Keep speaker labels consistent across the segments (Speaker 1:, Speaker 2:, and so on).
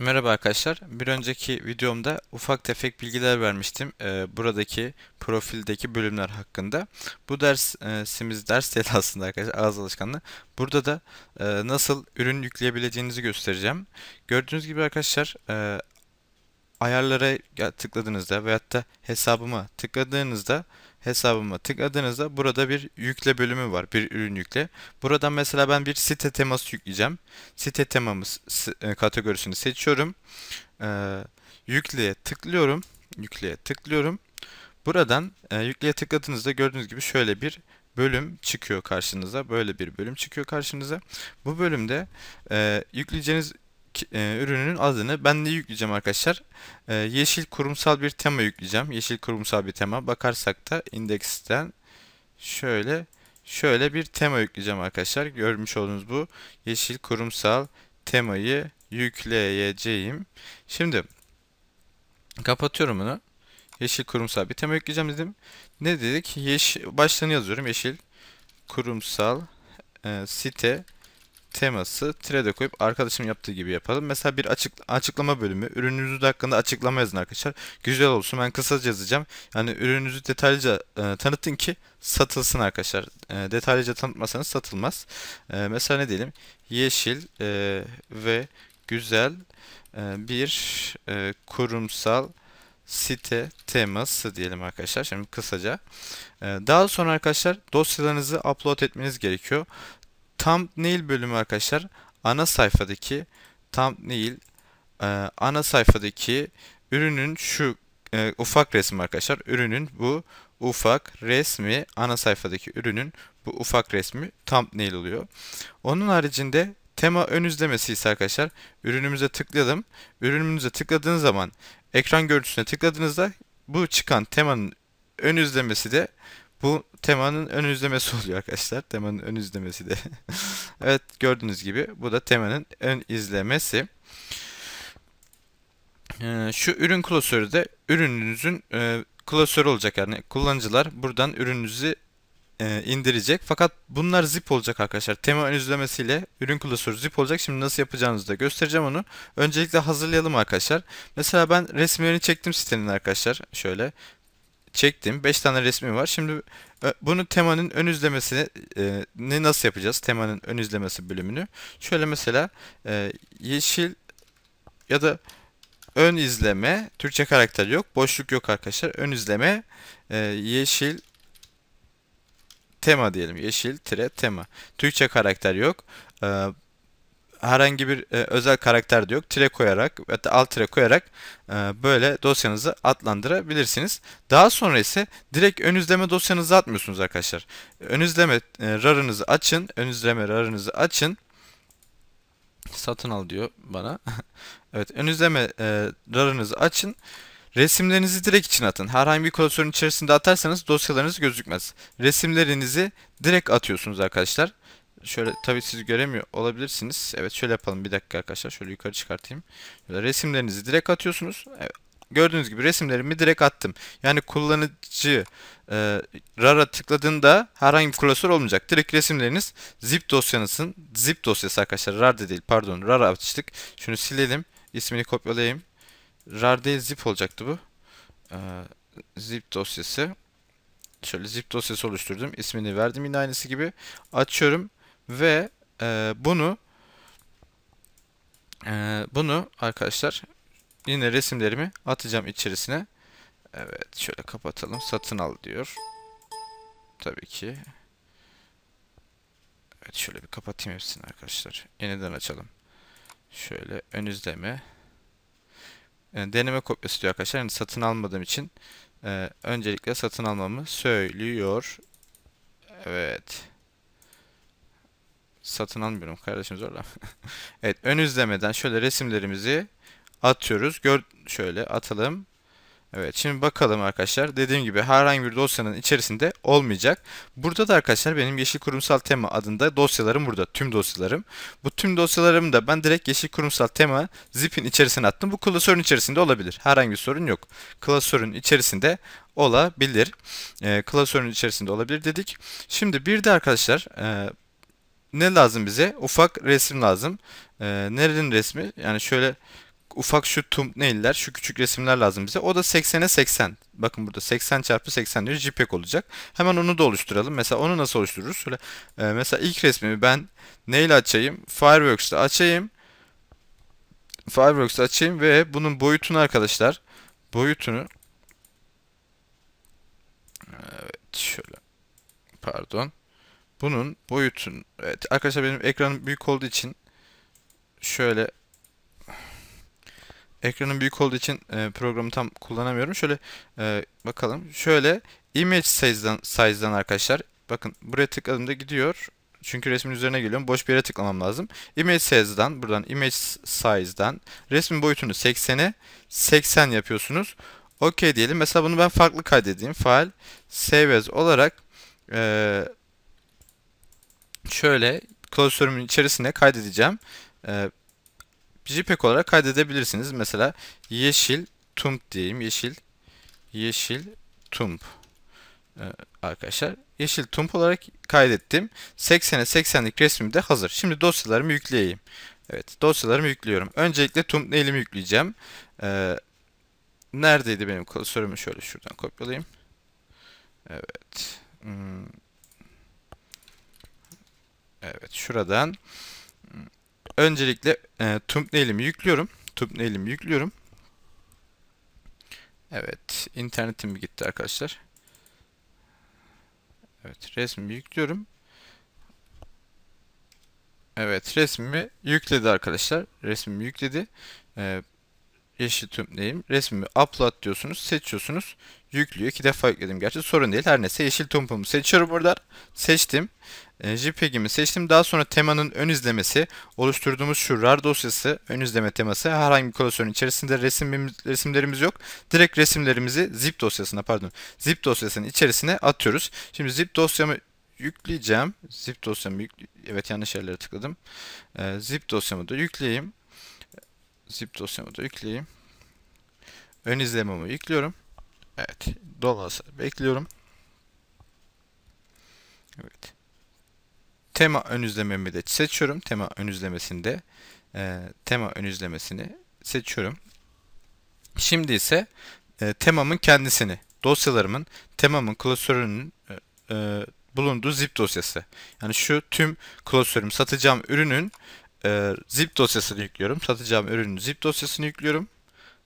Speaker 1: Merhaba arkadaşlar. Bir önceki videomda ufak tefek bilgiler vermiştim. E, buradaki profildeki bölümler hakkında. Bu dersimiz ders değil aslında arkadaşlar ağız alışkanlığı. Burada da e, nasıl ürün yükleyebileceğinizi göstereceğim. Gördüğünüz gibi arkadaşlar e, ayarlara tıkladığınızda veyahut da hesabıma tıkladığınızda hesabıma tıkladığınızda burada bir yükle bölümü var. Bir ürün yükle. Buradan mesela ben bir site teması yükleyeceğim. Site temamız e, kategorisini seçiyorum. Ee, yükleye tıklıyorum. Yükleye tıklıyorum. Buradan e, yükleye tıkladığınızda gördüğünüz gibi şöyle bir bölüm çıkıyor karşınıza. Böyle bir bölüm çıkıyor karşınıza. Bu bölümde e, yükleyeceğiniz e, ürünün adını ben de yükleyeceğim arkadaşlar. E, yeşil kurumsal bir tema yükleyeceğim. Yeşil kurumsal bir tema. Bakarsak da indeksten şöyle şöyle bir tema yükleyeceğim arkadaşlar. Görmüş olduğunuz bu yeşil kurumsal temayı yükleyeceğim. Şimdi kapatıyorum bunu. Yeşil kurumsal bir tema yükleyeceğim dedim. Ne dedik? Yeşil başlığını yazıyorum. Yeşil kurumsal e, site teması trade koyup arkadaşım yaptığı gibi yapalım. Mesela bir açık, açıklama bölümü. Ürününüzü de hakkında açıklama yazın arkadaşlar. Güzel olsun. Ben kısaca yazacağım. Yani ürününüzü detaylıca e, tanıtın ki satılsın arkadaşlar. E, detaylıca tanıtmasanız satılmaz. E, mesela ne diyelim? Yeşil e, ve güzel e, bir e, kurumsal site teması diyelim arkadaşlar. Şimdi kısaca. E, daha sonra arkadaşlar dosyalarınızı upload etmeniz gerekiyor thumbnail bölümü arkadaşlar ana sayfadaki thumbnail e, ana sayfadaki ürünün şu e, ufak resmi arkadaşlar. Ürünün bu ufak resmi ana sayfadaki ürünün bu ufak resmi thumbnail oluyor. Onun haricinde tema ön izlemesi ise arkadaşlar ürünümüze tıkladım. Ürünümüze tıkladığınız zaman ekran görüntüsüne tıkladığınızda bu çıkan temanın ön izlemesi de bu temanın ön izlemesi oluyor arkadaşlar. Temanın ön izlemesi de. evet gördüğünüz gibi bu da temanın ön izlemesi. Ee, şu ürün klasörü de ürününüzün e, klasörü olacak yani kullanıcılar buradan ürününüzü e, indirecek. Fakat bunlar zip olacak arkadaşlar. Tema ön izlemesiyle ürün klasörü zip olacak. Şimdi nasıl yapacağınızı da göstereceğim onu. Öncelikle hazırlayalım arkadaşlar. Mesela ben resimlerini çektim sitenin arkadaşlar. Şöyle çektim. 5 tane resmi var. Şimdi e, bunu temanın ön izlemesini e, ne nasıl yapacağız? Temanın ön izlemesi bölümünü. Şöyle mesela e, yeşil ya da ön izleme Türkçe karakter yok. Boşluk yok arkadaşlar. Ön izleme e, yeşil tema diyelim. Yeşil tire tema. Türkçe karakter yok. E, herhangi bir e, özel karakter de yok. Tire koyarak hatta alt tire koyarak e, böyle dosyanızı adlandırabilirsiniz. Daha sonra ise direkt ön izleme dosyanızı atmıyorsunuz arkadaşlar. Ön izleme e, rarınızı açın. Ön izleme rarınızı açın. Satın al diyor bana. evet ön izleme e, rarınızı açın. Resimlerinizi direkt için atın. Herhangi bir klasörün içerisinde atarsanız dosyalarınız gözükmez. Resimlerinizi direkt atıyorsunuz arkadaşlar. Şöyle tabii siz göremiyor olabilirsiniz. Evet şöyle yapalım bir dakika arkadaşlar. Şöyle yukarı çıkartayım. Şöyle resimlerinizi direkt atıyorsunuz. Evet. Gördüğünüz gibi resimlerimi direkt attım. Yani kullanıcı e, RAR'a tıkladığında herhangi bir klasör olmayacak. Direkt resimleriniz zip dosyanızın zip dosyası arkadaşlar. RAR de değil pardon RAR açtık. Şunu silelim. İsmini kopyalayayım. RAR değil zip olacaktı bu. E, zip dosyası. Şöyle zip dosyası oluşturdum. İsmini verdim yine aynısı gibi. Açıyorum ve e, bunu e, bunu arkadaşlar yine resimlerimi atacağım içerisine. Evet şöyle kapatalım. Satın al diyor. Tabii ki. Evet şöyle bir kapatayım hepsini arkadaşlar. Yeniden açalım. Şöyle ön izleme. Yani e, deneme kopyası diyor arkadaşlar. Yani satın almadığım için e, öncelikle satın almamı söylüyor. Evet satın almıyorum kardeşim zorla. evet ön izlemeden şöyle resimlerimizi atıyoruz. Gör şöyle atalım. Evet şimdi bakalım arkadaşlar. Dediğim gibi herhangi bir dosyanın içerisinde olmayacak. Burada da arkadaşlar benim Yeşil Kurumsal Tema adında dosyalarım burada. Tüm dosyalarım. Bu tüm dosyalarımı da ben direkt Yeşil Kurumsal Tema zip'in içerisine attım. Bu klasörün içerisinde olabilir. Herhangi bir sorun yok. Klasörün içerisinde olabilir. E, klasörün içerisinde olabilir dedik. Şimdi bir de arkadaşlar e, ne lazım bize? Ufak resim lazım. Ee, nerenin resmi? Yani şöyle ufak şu thumbnail'ler, şu küçük resimler lazım bize. O da 80'e 80. Bakın burada 80 çarpı 80 diyor JPEG olacak. Hemen onu da oluşturalım. Mesela onu nasıl oluştururuz? Şöyle, e, mesela ilk resmimi ben neyle açayım? Fireworks'ta açayım. Fireworks'ta açayım ve bunun boyutunu arkadaşlar boyutunu evet şöyle pardon bunun boyutun evet, arkadaşlar benim ekranım büyük olduğu için şöyle ekranım büyük olduğu için e, programı tam kullanamıyorum. Şöyle e, bakalım. Şöyle image size'dan size'dan arkadaşlar bakın buraya tıkladığımda gidiyor. Çünkü resmin üzerine geliyorum. Boş bir yere tıklamam lazım. Image size'dan buradan image size'dan resmin boyutunu 80'e 80 yapıyorsunuz. OK diyelim. Mesela bunu ben farklı kaydedeyim. File save as olarak e, şöyle klasörümün içerisine kaydedeceğim. E, JPEG olarak kaydedebilirsiniz. Mesela yeşil tump diyeyim. Yeşil yeşil tump. Ee, arkadaşlar yeşil tump olarak kaydettim. 80'e 80'lik resmim de hazır. Şimdi dosyalarımı yükleyeyim. Evet dosyalarımı yüklüyorum. Öncelikle tump nail'imi yükleyeceğim. E, neredeydi benim klasörümü şöyle şuradan kopyalayayım. Evet. Hmm. Evet şuradan hmm, öncelikle e, thumbnail'imi yüklüyorum. Thumbnail'imi yüklüyorum. Evet internetim gitti arkadaşlar. Evet resmi yüklüyorum. Evet resmimi yükledi arkadaşlar. Resmimi yükledi. Ee, yeşil thumbnail'im. Resmimi upload diyorsunuz. Seçiyorsunuz. Yüklüyor. İki defa yükledim. Gerçi sorun değil. Her neyse yeşil thumbnail'ımı seçiyorum burada, Seçtim. E, JPEG'imi seçtim. Daha sonra temanın ön izlemesi oluşturduğumuz şu RAR dosyası ön izleme teması herhangi bir klasörün içerisinde resim resimlerimiz yok. Direkt resimlerimizi zip dosyasına pardon zip dosyasının içerisine atıyoruz. Şimdi zip dosyamı yükleyeceğim. Zip dosyamı yükle evet yanlış yerlere tıkladım. E, zip dosyamı da yükleyeyim. Zip dosyamı da yükleyeyim. Ön izlememi yüklüyorum. Evet. Dolması bekliyorum. Evet tema ön izlememi de seçiyorum. Tema ön izlemesinde e, tema ön izlemesini seçiyorum. Şimdi ise e, temamın kendisini, dosyalarımın, temamın klasörünün e, e bulunduğu zip dosyası. Yani şu tüm klasörüm satacağım ürünün e, zip dosyasını yüklüyorum. Satacağım ürünün zip dosyasını yüklüyorum.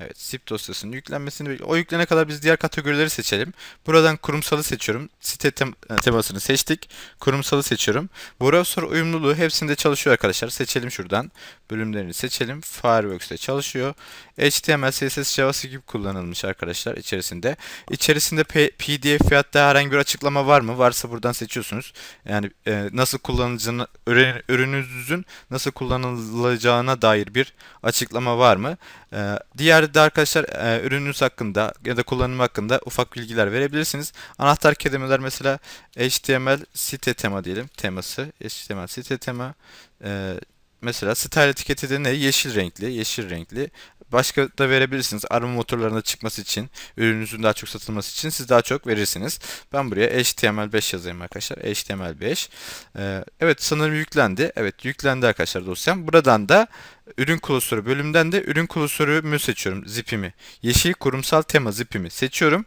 Speaker 1: Evet, zip dosyasının yüklenmesini bekliyorum. O yüklene kadar biz diğer kategorileri seçelim. Buradan kurumsalı seçiyorum. Site tem e, temasını seçtik. Kurumsalı seçiyorum. Browser uyumluluğu hepsinde çalışıyor arkadaşlar. Seçelim şuradan. Bölümlerini seçelim. Fireworks'te çalışıyor. HTML, CSS, JavaScript gibi kullanılmış arkadaşlar içerisinde. İçerisinde P PDF fiyatta herhangi bir açıklama var mı? Varsa buradan seçiyorsunuz. Yani e, nasıl kullanılacağını, ürün, ürününüzün nasıl kullanılacağına dair bir açıklama var mı? Ee, diğer de arkadaşlar e, ürününüz hakkında ya da kullanımı hakkında ufak bilgiler verebilirsiniz. Anahtar kelimeler mesela HTML site tema diyelim. Teması HTML site tema. Ee, mesela style etiketi de ne? Yeşil renkli. Yeşil renkli. Başka da verebilirsiniz. Arama motorlarına çıkması için, ürününüzün daha çok satılması için siz daha çok verirsiniz. Ben buraya HTML5 yazayım arkadaşlar. HTML5. Ee, evet sanırım yüklendi. Evet yüklendi arkadaşlar dosyam. Buradan da ürün klasörü bölümden de ürün klasörümü seçiyorum. Zipimi. Yeşil kurumsal tema zipimi seçiyorum.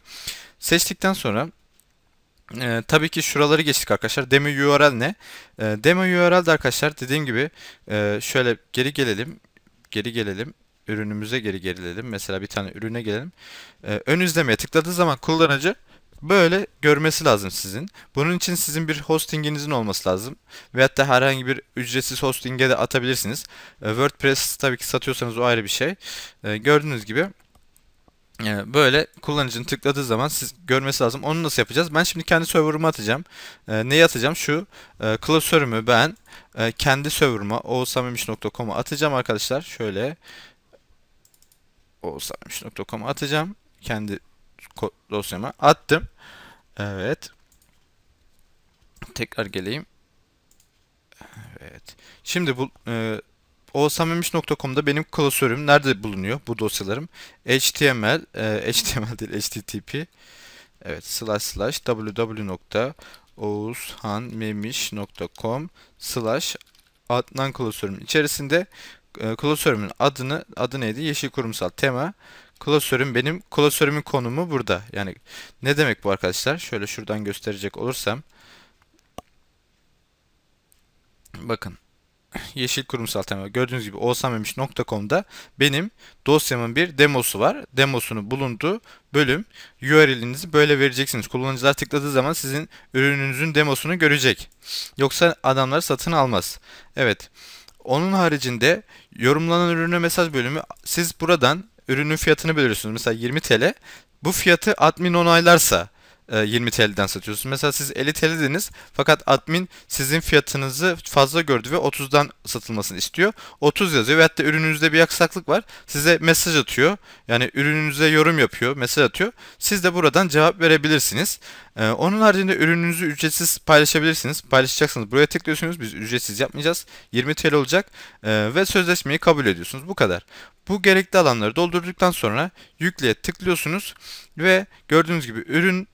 Speaker 1: Seçtikten sonra ee, tabii ki şuraları geçtik arkadaşlar. Demo URL ne? Ee, demo URL de arkadaşlar dediğim gibi e, şöyle geri gelelim. Geri gelelim ürünümüze geri gerilelim. Mesela bir tane ürüne gelelim. Ee, ön izlemeye tıkladığı zaman kullanıcı böyle görmesi lazım sizin. Bunun için sizin bir hostinginizin olması lazım. Veyahut da herhangi bir ücretsiz hostinge de atabilirsiniz. Ee, WordPress tabii ki satıyorsanız o ayrı bir şey. Ee, gördüğünüz gibi e, böyle kullanıcının tıkladığı zaman siz görmesi lazım. Onu nasıl yapacağız? Ben şimdi kendi server'ımı atacağım. E, neyi atacağım? Şu e, klasörümü ben e, kendi server'ıma oğuzsamimiş.com'a atacağım arkadaşlar. Şöyle oğuzhanmış.com'a atacağım. Kendi dosyama attım. Evet. Tekrar geleyim. Evet. Şimdi bu e, oğuzhanmemiş.com'da benim klasörüm nerede bulunuyor bu dosyalarım? HTML, e, HTML değil HTTP. Evet slash slash www.oğuzhanmemiş.com slash Adnan klasörüm içerisinde e, klasörümün adını adı neydi? Yeşil kurumsal tema. Klasörüm benim klasörümün konumu burada. Yani ne demek bu arkadaşlar? Şöyle şuradan gösterecek olursam bakın yeşil kurumsal tema gördüğünüz gibi olsamemiş.com'da benim dosyamın bir demosu var. Demosunu bulunduğu bölüm URL'inizi böyle vereceksiniz. Kullanıcılar tıkladığı zaman sizin ürününüzün demosunu görecek. Yoksa adamlar satın almaz. Evet. Onun haricinde yorumlanan ürüne mesaj bölümü siz buradan ürünün fiyatını belirliyorsunuz. Mesela 20 TL. Bu fiyatı admin onaylarsa 20 e, TL'den satıyorsunuz. Mesela siz 50 TL dediniz fakat admin sizin fiyatınızı fazla gördü ve 30'dan satılmasını istiyor. 30 yazıyor ve hatta ürününüzde bir aksaklık var. Size mesaj atıyor. Yani ürününüze yorum yapıyor, mesaj atıyor. Siz de buradan cevap verebilirsiniz. Ee, onun haricinde ürününüzü ücretsiz paylaşabilirsiniz. Paylaşacaksınız. Buraya tıklıyorsunuz. Biz ücretsiz yapmayacağız. 20 TL olacak ee, ve sözleşmeyi kabul ediyorsunuz. Bu kadar. Bu gerekli alanları doldurduktan sonra yükleye tıklıyorsunuz ve gördüğünüz gibi ürün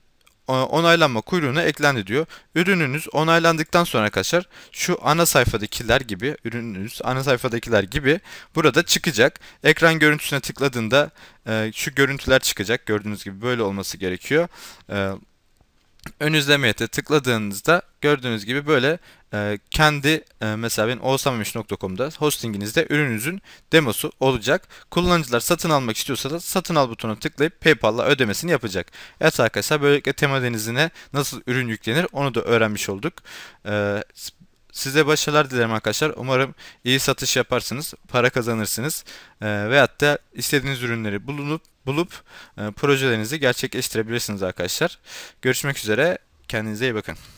Speaker 1: onaylanma kuyruğuna eklendi diyor. Ürününüz onaylandıktan sonra arkadaşlar şu ana sayfadakiler gibi ürününüz ana sayfadakiler gibi burada çıkacak. Ekran görüntüsüne tıkladığında e, şu görüntüler çıkacak. Gördüğünüz gibi böyle olması gerekiyor. E, ön izlemeyete tıkladığınızda gördüğünüz gibi böyle e, kendi e, mesela benim olsamamış.com'da hostinginizde ürününüzün demosu olacak. Kullanıcılar satın almak istiyorsa da satın al butonuna tıklayıp PayPal'la ödemesini yapacak. Evet arkadaşlar böylelikle tema denizine nasıl ürün yüklenir onu da öğrenmiş olduk. E, Size başarılar dilerim arkadaşlar. Umarım iyi satış yaparsınız, para kazanırsınız e, veyahut da istediğiniz ürünleri bulunup bulup e, projelerinizi gerçekleştirebilirsiniz arkadaşlar. Görüşmek üzere. Kendinize iyi bakın.